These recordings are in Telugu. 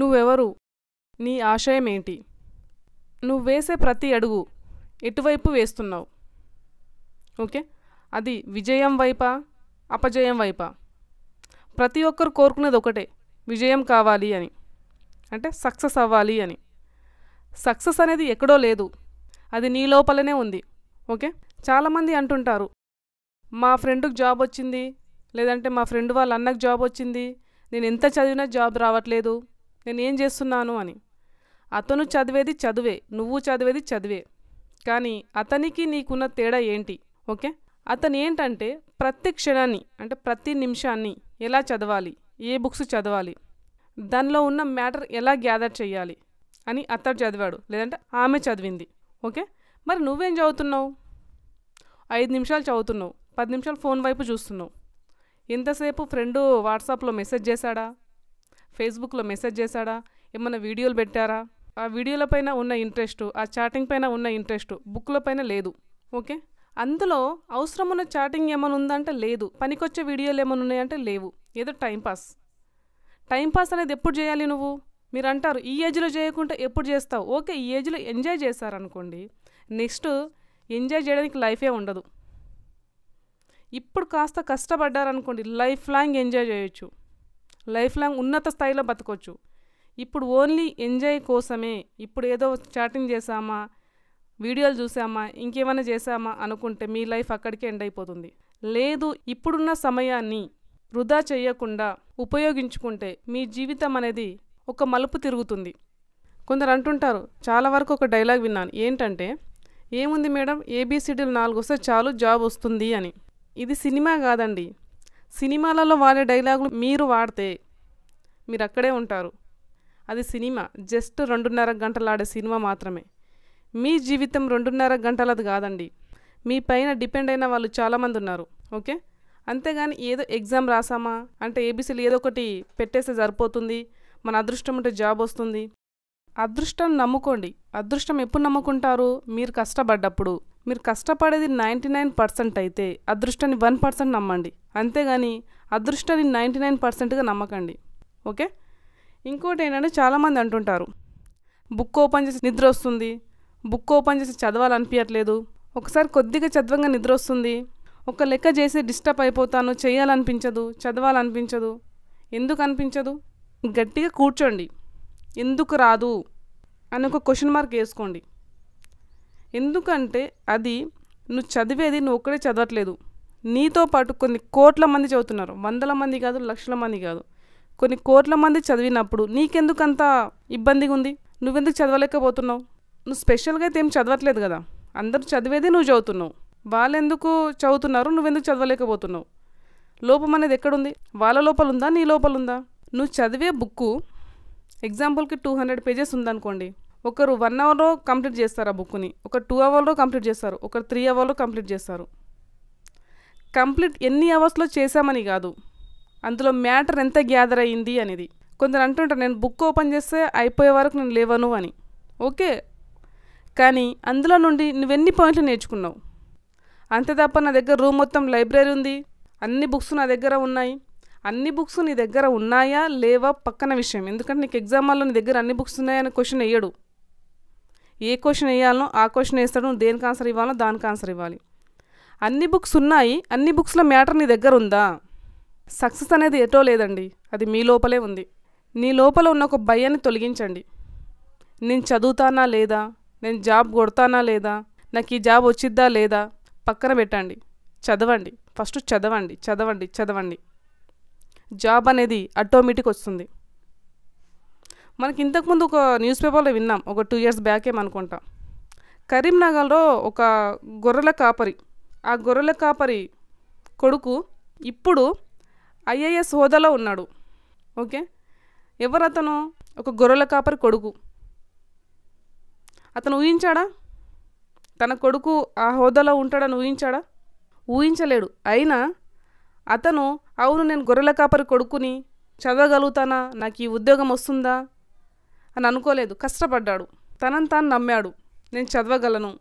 నువ్వెవరు నీ ఆశయమేంటి నువ్వు వేసే ప్రతి అడుగు ఎటువైపు వేస్తున్నావు ఓకే అది విజయం వైపా అపజయం వైపా ప్రతి ఒక్కరు కోరుకునేది ఒకటే విజయం కావాలి అని అంటే సక్సెస్ అవ్వాలి అని సక్సెస్ అనేది ఎక్కడో లేదు అది నీ లోపలనే ఉంది ఓకే చాలామంది అంటుంటారు మా ఫ్రెండ్కి జాబ్ వచ్చింది లేదంటే మా ఫ్రెండ్ వాళ్ళ అన్నకు జాబ్ వచ్చింది నేను ఎంత చదివినా జాబ్ రావట్లేదు నేనేం చేస్తున్నాను అని అతను చదివేది చదివే నువ్వు చదివేది చదివే కానీ అతనికి నీకున్న తేడా ఏంటి ఓకే అతను ఏంటంటే ప్రతి క్షణాన్ని అంటే ప్రతి నిమిషాన్ని ఎలా చదవాలి ఏ బుక్స్ చదవాలి దానిలో ఉన్న మ్యాటర్ ఎలా గ్యాదర్ చేయాలి అని అతడు చదివాడు లేదంటే ఆమె చదివింది ఓకే మరి నువ్వేం చదువుతున్నావు ఐదు నిమిషాలు చదువుతున్నావు పది నిమిషాలు ఫోన్ వైపు చూస్తున్నావు ఇంతసేపు ఫ్రెండు వాట్సాప్లో మెసేజ్ చేశాడా ఫేస్బుక్లో మెసేజ్ చేశాడా ఏమైనా వీడియోలు పెట్టారా ఆ వీడియోల పైన ఉన్న ఇంట్రెస్ట్ ఆ చాటింగ్ పైన ఉన్న ఇంట్రెస్ట్ బుక్ల పైన లేదు ఓకే అందులో అవసరం ఉన్న చాటింగ్ ఏమైనా ఉందంటే లేదు పనికొచ్చే వీడియోలు ఏమైనా ఉన్నాయంటే లేవు ఏదో టైంపాస్ టైంపాస్ అనేది ఎప్పుడు చేయాలి నువ్వు మీరు అంటారు ఈ ఏజ్లో చేయకుండా ఎప్పుడు చేస్తావు ఓకే ఈ ఏజ్లో ఎంజాయ్ చేశారనుకోండి నెక్స్ట్ ఎంజాయ్ చేయడానికి లైఫే ఉండదు ఇప్పుడు కాస్త కష్టపడ్డారనుకోండి లైఫ్ లాంగ్ ఎంజాయ్ చేయొచ్చు లైఫ్ లాంగ్ ఉన్నత స్థాయిలో బతకొచ్చు ఇప్పుడు ఓన్లీ ఎంజాయ్ కోసమే ఇప్పుడు ఏదో చాటింగ్ చేసామా వీడియోలు చూసామా ఇంకేమైనా చేసామా అనుకుంటే మీ లైఫ్ అక్కడికే ఎండ్ అయిపోతుంది లేదు ఇప్పుడున్న సమయాన్ని వృధా చేయకుండా ఉపయోగించుకుంటే మీ జీవితం అనేది ఒక మలుపు తిరుగుతుంది కొందరు అంటుంటారు చాలా వరకు ఒక డైలాగ్ విన్నాను ఏంటంటే ఏముంది మేడం ఏబీసీడీలు నాలుగు వస్తే చాలు జాబ్ వస్తుంది అని ఇది సినిమా కాదండి సినిమాలలో వాడే డైలాగులు మీరు వాడితే మీరు అక్కడే ఉంటారు అది సినిమా జస్ట్ రెండున్నర గంటలు ఆడే సినిమా మాత్రమే మీ జీవితం రెండున్నర గంటలది కాదండి మీ పైన డిపెండ్ అయిన వాళ్ళు చాలామంది ఉన్నారు ఓకే అంతేగాని ఏదో ఎగ్జామ్ రాసామా అంటే ఏబీసీలు ఏదో ఒకటి పెట్టేస్తే సరిపోతుంది మన అదృష్టం ఉంటే జాబ్ వస్తుంది అదృష్టం నమ్ముకోండి అదృష్టం ఎప్పుడు నమ్ముకుంటారు మీరు కష్టపడ్డప్పుడు మీరు కష్టపడేది నైంటీ నైన్ పర్సెంట్ అయితే అదృష్టాన్ని వన్ పర్సెంట్ నమ్మండి అంతేగాని అదృష్టాన్ని నైంటీ నైన్ పర్సెంట్గా నమ్మకండి ఓకే ఇంకోటి ఏంటంటే చాలామంది అంటుంటారు బుక్ ఓపెన్ చేసి నిద్ర వస్తుంది బుక్ ఓపెన్ చేసి చదవాలనిపించట్లేదు ఒకసారి కొద్దిగా చదవంగా నిద్ర వస్తుంది ఒక లెక్క చేసి డిస్టర్బ్ అయిపోతాను చేయాలనిపించదు చదవాలనిపించదు ఎందుకు అనిపించదు గట్టిగా కూర్చోండి ఎందుకు రాదు అని ఒక క్వశ్చన్ మార్క్ వేసుకోండి ఎందుకంటే అది నువ్వు చదివేది నువ్వు ఒక్కడే చదవట్లేదు నీతో పాటు కొన్ని కోట్ల మంది చదువుతున్నారు వందల మంది కాదు లక్షల మంది కాదు కొన్ని కోట్ల మంది చదివినప్పుడు నీకెందుకు అంత ఇబ్బందిగా ఉంది నువ్వెందుకు చదవలేకపోతున్నావు నువ్వు స్పెషల్గా అయితే ఏం చదవట్లేదు కదా అందరూ చదివేదే నువ్వు చదువుతున్నావు వాళ్ళెందుకు చదువుతున్నారు నువ్వెందుకు చదవలేకపోతున్నావు లోపం అనేది ఎక్కడుంది వాళ్ళ లోపల ఉందా నీ లోపల ఉందా నువ్వు చదివే బుక్ ఎగ్జాంపుల్కి టూ హండ్రెడ్ పేజెస్ ఉందనుకోండి ఒకరు వన్ అవర్లో కంప్లీట్ చేస్తారు ఆ బుక్ని ఒక టూ అవర్లో కంప్లీట్ చేస్తారు ఒకరు త్రీ అవర్లో కంప్లీట్ చేస్తారు కంప్లీట్ ఎన్ని అవర్స్లో చేశామని కాదు అందులో మ్యాటర్ ఎంత గ్యాదర్ అయ్యింది అనేది కొందరు అంటుంటారు నేను బుక్ ఓపెన్ చేస్తే అయిపోయే వరకు నేను లేవను అని ఓకే కానీ అందులో నుండి నువ్వెన్ని పాయింట్లు నేర్చుకున్నావు అంతే తప్ప నా దగ్గర రూమ్ మొత్తం లైబ్రరీ ఉంది అన్ని బుక్స్ నా దగ్గర ఉన్నాయి అన్ని బుక్స్ నీ దగ్గర ఉన్నాయా లేవా పక్కన విషయం ఎందుకంటే నీకు ఎగ్జామ్లో నీ దగ్గర అన్ని బుక్స్ ఉన్నాయని క్వశ్చన్ వేయడు ఏ క్వశ్చన్ వేయాలనో ఆ క్వశ్చన్ వేస్తాడు దేనికి ఆన్సర్ ఇవ్వాలో దానికి ఆన్సర్ ఇవ్వాలి అన్ని బుక్స్ ఉన్నాయి అన్ని బుక్స్లో మ్యాటర్ నీ దగ్గర ఉందా సక్సెస్ అనేది ఎటో లేదండి అది మీ లోపలే ఉంది నీ లోపల ఉన్న ఒక భయాన్ని తొలగించండి నేను చదువుతానా లేదా నేను జాబ్ కొడతానా లేదా నాకు ఈ జాబ్ వచ్చిద్దా లేదా పక్కన పెట్టండి చదవండి ఫస్ట్ చదవండి చదవండి చదవండి జాబ్ అనేది ఆటోమేటిక్ వస్తుంది మనకి ఇంతకుముందు ఒక న్యూస్ పేపర్లో విన్నాం ఒక టూ ఇయర్స్ బ్యాక్ ఏమనుకుంటాం కరీంనగర్లో ఒక గొర్రెల కాపరి ఆ గొర్రెల కాపరి కొడుకు ఇప్పుడు ఐఏఎస్ హోదాలో ఉన్నాడు ఓకే ఎవరు అతను ఒక గొర్రెల కాపరి కొడుకు అతను ఊహించాడా తన కొడుకు ఆ హోదాలో ఉంటాడని ఊహించాడా ఊహించలేడు అయినా అతను అవును నేను గొర్రెల కాపరి కొడుకుని చదవగలుగుతానా నాకు ఈ ఉద్యోగం వస్తుందా అని అనుకోలేదు కష్టపడ్డాడు తనని తాను నమ్మాడు నేను చదవగలను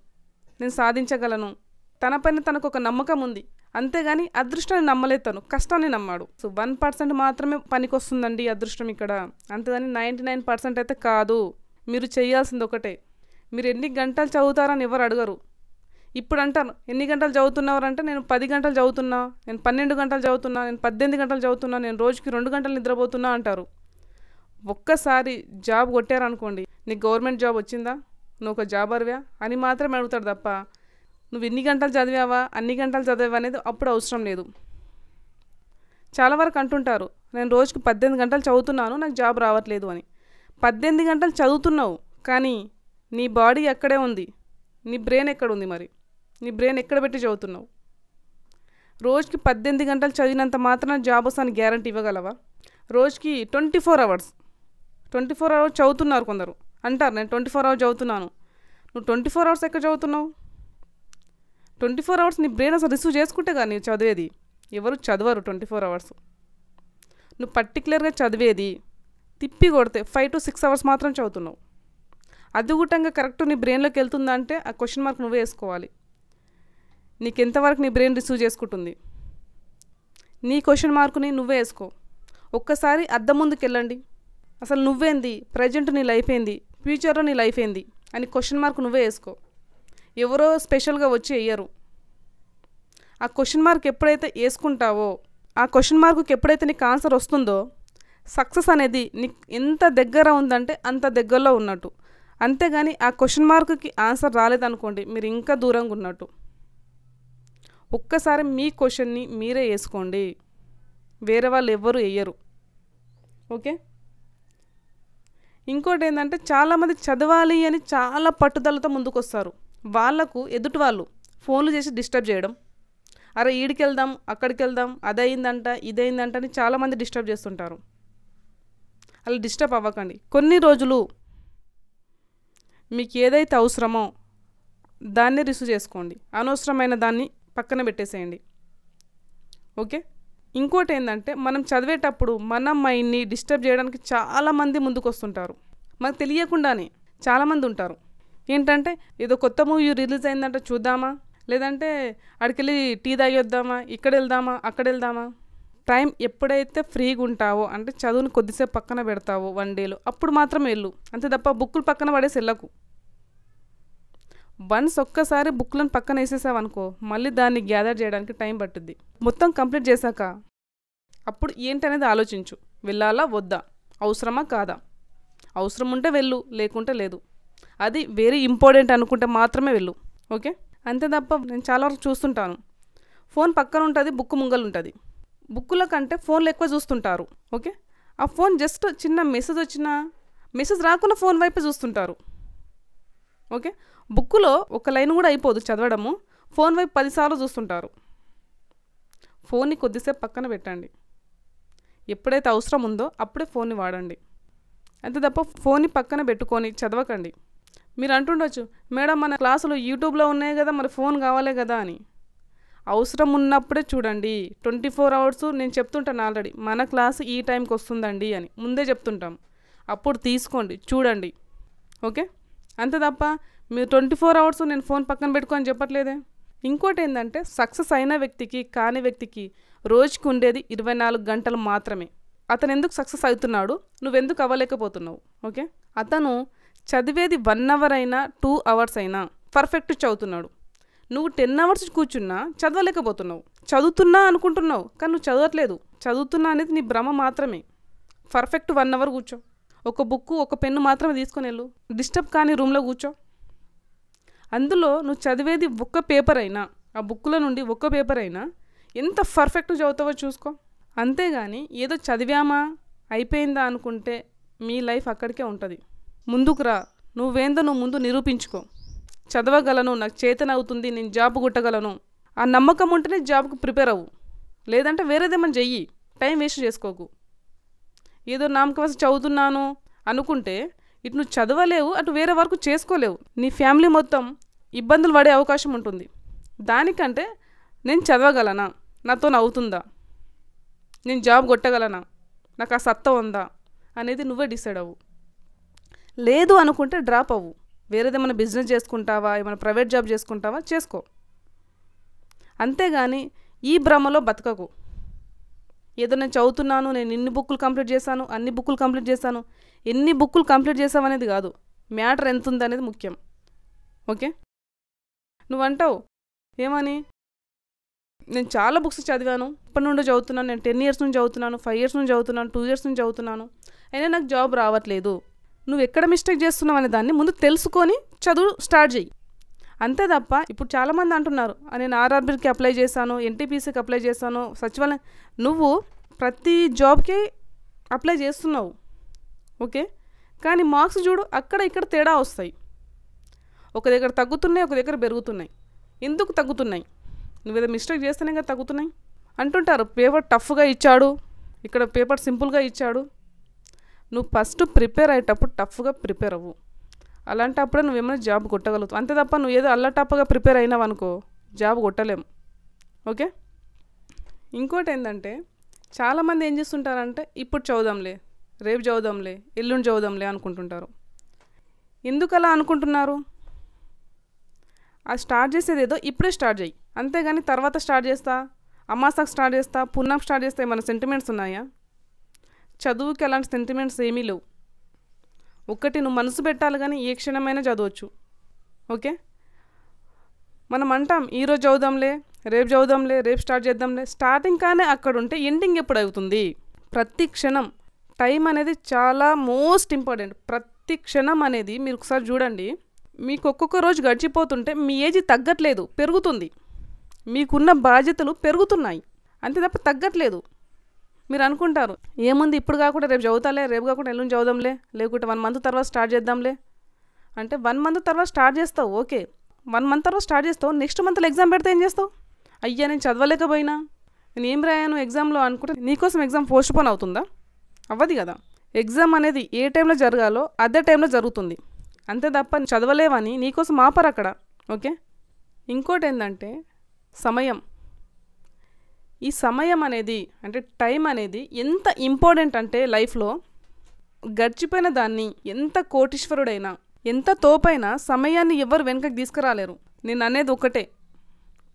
నేను సాధించగలను తనపైన తనకు ఒక నమ్మకం ఉంది అంతేగాని అదృష్టాన్ని నమ్మలేదు తను కష్టాన్ని నమ్మాడు సో వన్ పర్సెంట్ మాత్రమే వస్తుందండి అదృష్టం ఇక్కడ అంతేగాని నైంటీ నైన్ పర్సెంట్ అయితే కాదు మీరు చేయాల్సింది ఒకటే మీరు ఎన్ని గంటలు చదువుతారని ఎవరు అడగరు ఇప్పుడు అంటారు ఎన్ని గంటలు చదువుతున్నవారు అంటే నేను పది గంటలు చదువుతున్నా నేను పన్నెండు గంటలు చదువుతున్నా నేను పద్దెనిమిది గంటలు చదువుతున్నా నేను రోజుకి రెండు గంటలు నిద్రపోతున్నా అంటారు ఒక్కసారి జాబ్ కొట్టారనుకోండి నీకు గవర్నమెంట్ జాబ్ వచ్చిందా నువ్వు ఒక జాబ్ అర్వ్యా అని మాత్రమే అడుగుతాడు తప్ప నువ్వు ఎన్ని గంటలు చదివావా అన్ని గంటలు చదివావా అనేది అప్పుడు అవసరం లేదు చాలా వరకు అంటుంటారు నేను రోజుకి పద్దెనిమిది గంటలు చదువుతున్నాను నాకు జాబ్ రావట్లేదు అని పద్దెనిమిది గంటలు చదువుతున్నావు కానీ నీ బాడీ ఎక్కడే ఉంది నీ బ్రెయిన్ ఎక్కడ ఉంది మరి నీ బ్రెయిన్ ఎక్కడ పెట్టి చదువుతున్నావు రోజుకి పద్దెనిమిది గంటలు చదివినంత మాత్రం జాబ్ వస్తాను గ్యారంటీ ఇవ్వగలవా రోజుకి twenty four hours twenty four hours చదువుతున్నారు కొందరు అంటారు నేను ట్వంటీ ఫోర్ అవర్స్ చదువుతున్నాను నువ్వు ట్వంటీ ఫోర్ అవర్స్ ఎక్కడ చదువుతున్నావు ట్వంటీ ఫోర్ అవర్స్ నీ బ్రెయిన్ అసలు రిసీవ్ చేసుకుంటే కానీ చదివేది ఎవరు చదవరు ట్వంటీ ఫోర్ అవర్స్ నువ్వు పర్టికులర్గా చదివేది తిప్పి కొడితే ఫైవ్ టు సిక్స్ అవర్స్ మాత్రం చదువుతున్నావు అది కరెక్ట్ నీ బ్రెయిన్లోకి వెళ్తుందా అంటే ఆ క్వశ్చన్ మార్క్ నువ్వే వేసుకోవాలి నీకు ఎంతవరకు నీ బ్రెయిన్ రిసీవ్ చేసుకుంటుంది నీ క్వశ్చన్ మార్కుని నువ్వే వేసుకో ఒక్కసారి అద్దం ముందుకు వెళ్ళండి అసలు నువ్వేంది ప్రజెంట్ నీ లైఫ్ ఏంది ఫ్యూచర్లో నీ లైఫ్ ఏంది అని క్వశ్చన్ మార్క్ నువ్వే వేసుకో ఎవరో స్పెషల్గా వచ్చి వేయరు ఆ క్వశ్చన్ మార్క్ ఎప్పుడైతే వేసుకుంటావో ఆ క్వశ్చన్ మార్క్కి ఎప్పుడైతే నీకు ఆన్సర్ వస్తుందో సక్సెస్ అనేది నీకు ఎంత దగ్గర ఉందంటే అంత దగ్గరలో ఉన్నట్టు అంతేగాని ఆ క్వశ్చన్ మార్క్కి ఆన్సర్ రాలేదనుకోండి మీరు ఇంకా దూరంగా ఉన్నట్టు ఒక్కసారి మీ క్వశ్చన్ని మీరే వేసుకోండి వేరే వాళ్ళు ఎవ్వరు వేయరు ఓకే ఇంకోటి ఏంటంటే చాలామంది చదవాలి అని చాలా పట్టుదలతో ముందుకొస్తారు వాళ్లకు ఎదుటి వాళ్ళు ఫోన్లు చేసి డిస్టర్బ్ చేయడం అరే ఈడికి వెళ్దాం అక్కడికి వెళ్దాం అదయిందంట ఇదైందంట అని చాలామంది డిస్టర్బ్ చేస్తుంటారు అలా డిస్టర్బ్ అవ్వకండి కొన్ని రోజులు మీకు ఏదైతే అవసరమో దాన్ని రిసీవ్ చేసుకోండి అనవసరమైన దాన్ని పక్కన పెట్టేసేయండి ఓకే ఇంకోటి ఏంటంటే మనం చదివేటప్పుడు మన మైండ్ని డిస్టర్బ్ చేయడానికి చాలామంది ముందుకు వస్తుంటారు మనకు తెలియకుండానే చాలామంది ఉంటారు ఏంటంటే ఏదో కొత్త మూవీ రిలీజ్ అయిందంటే చూద్దామా లేదంటే అడికెళ్ళి టీ వద్దామా ఇక్కడ వెళ్దామా అక్కడ వెళ్దామా టైం ఎప్పుడైతే ఫ్రీగా ఉంటావో అంటే చదువుని కొద్దిసేపు పక్కన పెడతావో వన్ డేలో అప్పుడు మాత్రం వెళ్ళు అంతే తప్ప బుక్కులు పక్కన పడేసి వెళ్ళకు వన్స్ ఒక్కసారి బుక్లను పక్కన వేసేసావనుకో మళ్ళీ దాన్ని గ్యాదర్ చేయడానికి టైం పట్టుద్ది మొత్తం కంప్లీట్ చేశాక అప్పుడు ఏంటనేది ఆలోచించు వెళ్ళాలా వద్దా అవసరమా కాదా అవసరం ఉంటే వెళ్ళు లేకుంటే లేదు అది వెరీ ఇంపార్టెంట్ అనుకుంటే మాత్రమే వెళ్ళు ఓకే అంతే తప్ప నేను చాలా వరకు చూస్తుంటాను ఫోన్ పక్కన ఉంటుంది బుక్ ముంగలు ఉంటుంది బుక్కుల కంటే ఫోన్లు ఎక్కువ చూస్తుంటారు ఓకే ఆ ఫోన్ జస్ట్ చిన్న మెసేజ్ వచ్చినా మెసేజ్ రాకుండా ఫోన్ వైపే చూస్తుంటారు ఓకే బుక్కులో ఒక లైన్ కూడా అయిపోదు చదవడము ఫోన్ వైపు పదిసార్లు చూస్తుంటారు ఫోన్ని కొద్దిసేపు పక్కన పెట్టండి ఎప్పుడైతే అవసరం ఉందో అప్పుడే ఫోన్ని వాడండి అంతే తప్ప ఫోన్ని పక్కన పెట్టుకొని చదవకండి మీరు అంటుండొచ్చు మేడం మన క్లాసులు యూట్యూబ్లో ఉన్నాయి కదా మరి ఫోన్ కావాలి కదా అని అవసరం ఉన్నప్పుడే చూడండి ట్వంటీ ఫోర్ అవర్స్ నేను చెప్తుంటాను ఆల్రెడీ మన క్లాసు ఈ టైంకి వస్తుందండి అని ముందే చెప్తుంటాం అప్పుడు తీసుకోండి చూడండి ఓకే అంతే తప్ప మీరు ట్వంటీ ఫోర్ అవర్స్ నేను ఫోన్ పక్కన పెట్టుకొని చెప్పట్లేదే ఇంకోటి ఏంటంటే సక్సెస్ అయిన వ్యక్తికి కాని వ్యక్తికి రోజుకి ఉండేది ఇరవై నాలుగు గంటలు మాత్రమే అతను ఎందుకు సక్సెస్ అవుతున్నాడు నువ్వెందుకు అవ్వలేకపోతున్నావు ఓకే అతను చదివేది వన్ అవర్ అయినా టూ అవర్స్ అయినా పర్ఫెక్ట్ చదువుతున్నాడు నువ్వు టెన్ అవర్స్ కూర్చున్నా చదవలేకపోతున్నావు చదువుతున్నా అనుకుంటున్నావు కానీ నువ్వు చదవట్లేదు చదువుతున్నా అనేది నీ భ్రమ మాత్రమే పర్ఫెక్ట్ వన్ అవర్ కూర్చో ఒక బుక్ ఒక పెన్ను మాత్రమే తీసుకొని వెళ్ళు డిస్టర్బ్ కానీ రూమ్లో కూర్చో అందులో నువ్వు చదివేది ఒక్క పేపర్ అయినా ఆ బుక్లో నుండి ఒక్క పేపర్ అయినా ఎంత పర్ఫెక్ట్ చదువుతావో చూసుకో అంతేగాని ఏదో చదివామా అయిపోయిందా అనుకుంటే మీ లైఫ్ అక్కడికే ఉంటుంది ముందుకు రా నువ్వేందో నువ్వు ముందు నిరూపించుకో చదవగలను నాకు చేతన అవుతుంది నేను జాబ్ కొట్టగలను ఆ నమ్మకం ఉంటేనే జాబ్కు ప్రిపేర్ అవ్వు లేదంటే వేరేదేమని చెయ్యి టైం వేస్ట్ చేసుకోకు ఏదో నామకవాసి చదువుతున్నాను అనుకుంటే ఇటు నువ్వు చదవలేవు అటు వేరే వరకు చేసుకోలేవు నీ ఫ్యామిలీ మొత్తం ఇబ్బందులు పడే అవకాశం ఉంటుంది దానికంటే నేను చదవగలనా నాతో అవుతుందా నేను జాబ్ కొట్టగలనా నాకు ఆ సత్తా ఉందా అనేది నువ్వే డిసైడ్ అవ్వు లేదు అనుకుంటే డ్రాప్ అవ్వు వేరేదేమైనా బిజినెస్ చేసుకుంటావా ఏమైనా ప్రైవేట్ జాబ్ చేసుకుంటావా చేసుకో అంతేగాని ఈ భ్రమలో బతకకు ఏదో నేను చదువుతున్నాను నేను ఇన్ని బుక్కులు కంప్లీట్ చేశాను అన్ని బుక్కులు కంప్లీట్ చేశాను ఎన్ని బుక్కులు కంప్లీట్ చేసావనేది కాదు మ్యాటర్ ఎంత ఉంది అనేది ముఖ్యం ఓకే నువ్వు అంటావు ఏమని నేను చాలా బుక్స్ చదివాను ఇప్పటి నుండి చదువుతున్నాను నేను టెన్ ఇయర్స్ నుంచి చదువుతున్నాను ఫైవ్ ఇయర్స్ నుంచి చదువుతున్నాను టూ ఇయర్స్ నుంచి చదువుతున్నాను అయినా నాకు జాబ్ రావట్లేదు నువ్వు ఎక్కడ మిస్టేక్ చేస్తున్నావు అనే దాన్ని ముందు తెలుసుకొని చదువు స్టార్ట్ చేయి అంతే తప్ప ఇప్పుడు చాలామంది అంటున్నారు నేను ఆర్ఆర్బీకి అప్లై చేశాను ఎన్టీపీసీకి అప్లై చేశాను సచివాలయం నువ్వు ప్రతి జాబ్కి అప్లై చేస్తున్నావు ఓకే కానీ మార్క్స్ చూడు అక్కడ ఇక్కడ తేడా వస్తాయి ఒక దగ్గర తగ్గుతున్నాయి ఒక దగ్గర పెరుగుతున్నాయి ఎందుకు తగ్గుతున్నాయి నువ్వు ఏదో మిస్టేక్ చేస్తేనే కదా తగ్గుతున్నాయి అంటుంటారు పేపర్ టఫ్గా ఇచ్చాడు ఇక్కడ పేపర్ సింపుల్గా ఇచ్చాడు నువ్వు ఫస్ట్ ప్రిపేర్ అయ్యేటప్పుడు టఫ్గా ప్రిపేర్ అవ్వు అలాంటప్పుడే ఏమైనా జాబ్ కొట్టగలుగుతావు అంతే తప్ప నువ్వు ఏదో అల్లటప్పగా ప్రిపేర్ అయినావు అనుకో జాబ్ కొట్టలేము ఓకే ఇంకోటి ఏంటంటే చాలామంది ఏం చేస్తుంటారంటే ఇప్పుడు చదువుదాంలే రేపు చదువుదాంలే ఎల్లుండి చదువుదాంలే అనుకుంటుంటారు ఎందుకు అలా అనుకుంటున్నారు అది స్టార్ట్ చేసేది ఏదో ఇప్పుడే స్టార్ట్ చేయి అంతేగాని తర్వాత స్టార్ట్ చేస్తా అమాసకు స్టార్ట్ చేస్తా పున్నాకు స్టార్ట్ చేస్తా ఏమైనా సెంటిమెంట్స్ ఉన్నాయా చదువుకి అలాంటి సెంటిమెంట్స్ ఏమీ లేవు ఒక్కటి నువ్వు మనసు పెట్టాలి కానీ ఏ క్షణమైనా చదవచ్చు ఓకే మనం అంటాం ఈరోజు చదువుదాంలే రేపు చదువుదాంలే రేపు స్టార్ట్ చేద్దాంలే స్టార్టింగ్ కానీ అక్కడ ఉంటే ఎండింగ్ ఎప్పుడు అవుతుంది ప్రతి క్షణం టైం అనేది చాలా మోస్ట్ ఇంపార్టెంట్ ప్రతి క్షణం అనేది మీరు ఒకసారి చూడండి మీకు ఒక్కొక్క రోజు గడిచిపోతుంటే మీ ఏజ్ తగ్గట్లేదు పెరుగుతుంది మీకున్న బాధ్యతలు పెరుగుతున్నాయి అంతే తప్ప తగ్గట్లేదు మీరు అనుకుంటారు ఏముంది ఇప్పుడు కాకుండా రేపు చదువుతాలే రేపు కాకుండా ఎల్లుండి చదువుదాంలే లేకుంటే వన్ మంత్ తర్వాత స్టార్ట్ చేద్దాంలే అంటే వన్ మంత్ తర్వాత స్టార్ట్ చేస్తావు ఓకే వన్ మంత్ తర్వాత స్టార్ట్ చేస్తావు నెక్స్ట్ మంత్లో ఎగ్జామ్ పెడితే ఏం చేస్తావు అయ్యా నేను చదవలేకపోయినా నేను ఏం రాయాను ఎగ్జామ్లో అనుకుంటే నీకోసం ఎగ్జామ్ పోన్ అవుతుందా అవ్వదు కదా ఎగ్జామ్ అనేది ఏ టైంలో జరగాలో అదే టైంలో జరుగుతుంది అంతే తప్ప చదవలేవని నీకోసం ఆపరు అక్కడ ఓకే ఇంకోటి ఏంటంటే సమయం ఈ సమయం అనేది అంటే టైం అనేది ఎంత ఇంపార్టెంట్ అంటే లైఫ్లో గడిచిపోయిన దాన్ని ఎంత కోటీశ్వరుడైనా ఎంత తోపైనా సమయాన్ని ఎవరు వెనుకకు తీసుకురాలేరు నేను అనేది ఒకటే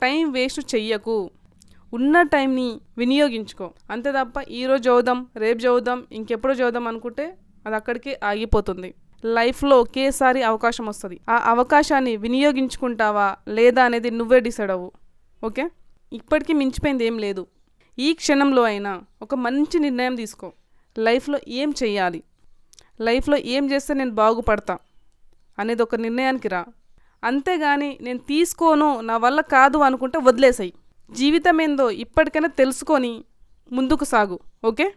టైం వేస్ట్ చెయ్యకు ఉన్న టైంని వినియోగించుకో అంతే తప్ప ఈరోజు చదువుదాం రేపు చదువుదాం ఇంకెప్పుడు చదువుదాం అనుకుంటే అది అక్కడికే ఆగిపోతుంది లైఫ్లో ఒకేసారి అవకాశం వస్తుంది ఆ అవకాశాన్ని వినియోగించుకుంటావా లేదా అనేది నువ్వే డిసైడ్ అవ్వు ఓకే ఇప్పటికీ మించిపోయింది ఏం లేదు ఈ క్షణంలో అయినా ఒక మంచి నిర్ణయం తీసుకో లైఫ్లో ఏం చేయాలి లైఫ్లో ఏం చేస్తే నేను బాగుపడతా అనేది ఒక నిర్ణయానికి రా అంతేగాని నేను తీసుకోను నా వల్ల కాదు అనుకుంటే వదిలేసాయి జీవితం ఏందో ఇప్పటికైనా తెలుసుకొని ముందుకు సాగు ఓకే